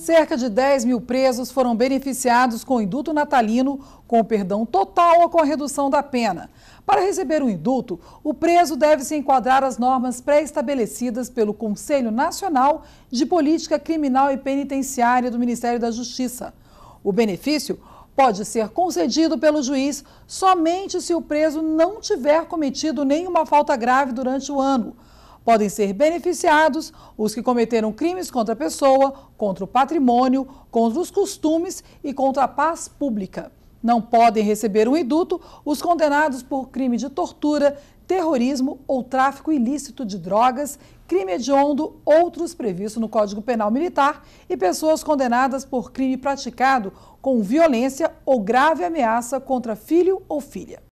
Cerca de 10 mil presos foram beneficiados com indulto natalino, com perdão total ou com redução da pena. Para receber o indulto, o preso deve se enquadrar às normas pré-estabelecidas pelo Conselho Nacional de Política Criminal e Penitenciária do Ministério da Justiça. O benefício pode ser concedido pelo juiz somente se o preso não tiver cometido nenhuma falta grave durante o ano. Podem ser beneficiados os que cometeram crimes contra a pessoa, contra o patrimônio, contra os costumes e contra a paz pública. Não podem receber um indulto os condenados por crime de tortura, terrorismo ou tráfico ilícito de drogas, crime hediondo, outros previstos no Código Penal Militar e pessoas condenadas por crime praticado com violência ou grave ameaça contra filho ou filha.